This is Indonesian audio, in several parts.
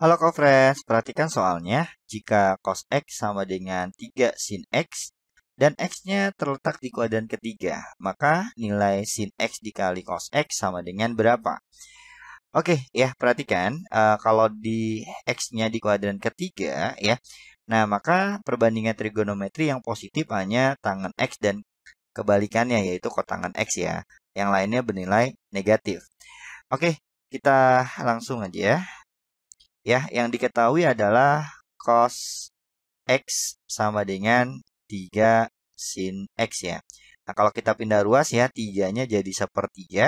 Halo kofres, perhatikan soalnya. Jika cos x sama dengan 3 sin x dan x-nya terletak di kuadran ketiga, maka nilai sin x dikali cos x sama dengan berapa? Oke, ya perhatikan uh, kalau di x-nya di kuadran ketiga ya. Nah, maka perbandingan trigonometri yang positif hanya tangan x dan kebalikannya yaitu kotangan x ya. Yang lainnya bernilai negatif. Oke, kita langsung aja ya ya yang diketahui adalah cos X sama dengan 3 sin X ya. Nah kalau kita pindah ruas ya tiganya jadi jadi sepertiga.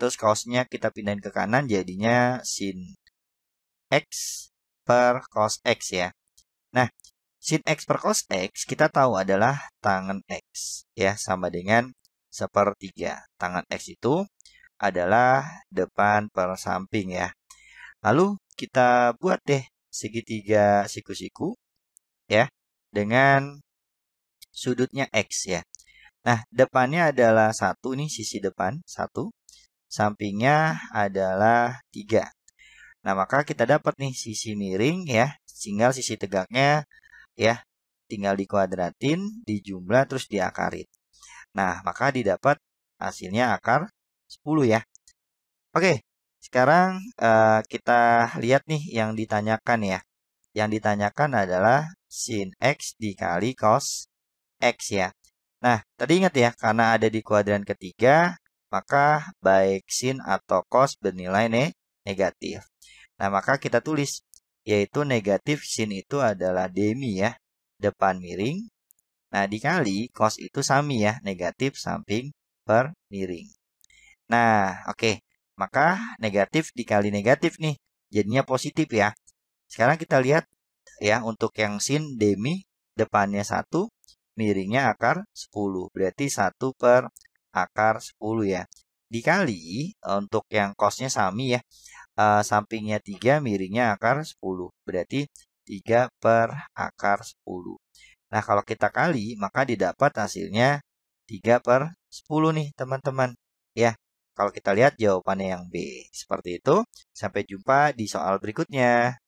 Terus cosnya kita pindahin ke kanan jadinya sin X per cos X ya. Nah sin X per cos X kita tahu adalah tangan X ya sama dengan sepertiga. Tangan X itu adalah depan per samping ya. Lalu kita buat deh segitiga siku-siku ya dengan sudutnya X ya. Nah, depannya adalah satu nih sisi depan satu, sampingnya adalah tiga. Nah, maka kita dapat nih sisi miring ya, tinggal sisi tegaknya ya, tinggal dikuadratin, dijumlah terus diakarin. Nah, maka didapat hasilnya akar 10 ya. Oke, sekarang uh, kita lihat nih yang ditanyakan ya. Yang ditanyakan adalah sin x dikali cos x ya. Nah, tadi ingat ya, karena ada di kuadran ketiga, maka baik sin atau cos bernilai ne negatif. Nah, maka kita tulis, yaitu negatif sin itu adalah demi ya, depan miring. Nah, dikali cos itu sami ya, negatif samping per miring. Nah, oke. Okay. Maka negatif dikali negatif nih, jadinya positif ya. Sekarang kita lihat ya untuk yang sin demi depannya satu miringnya akar 10. Berarti satu per akar 10 ya. Dikali eh, untuk yang kosnya sami ya. E, sampingnya 3, miringnya akar 10. Berarti 3 per akar 10. Nah, kalau kita kali, maka didapat hasilnya 3 per 10 nih, teman-teman. Ya, kalau kita lihat jawabannya yang B. Seperti itu, sampai jumpa di soal berikutnya.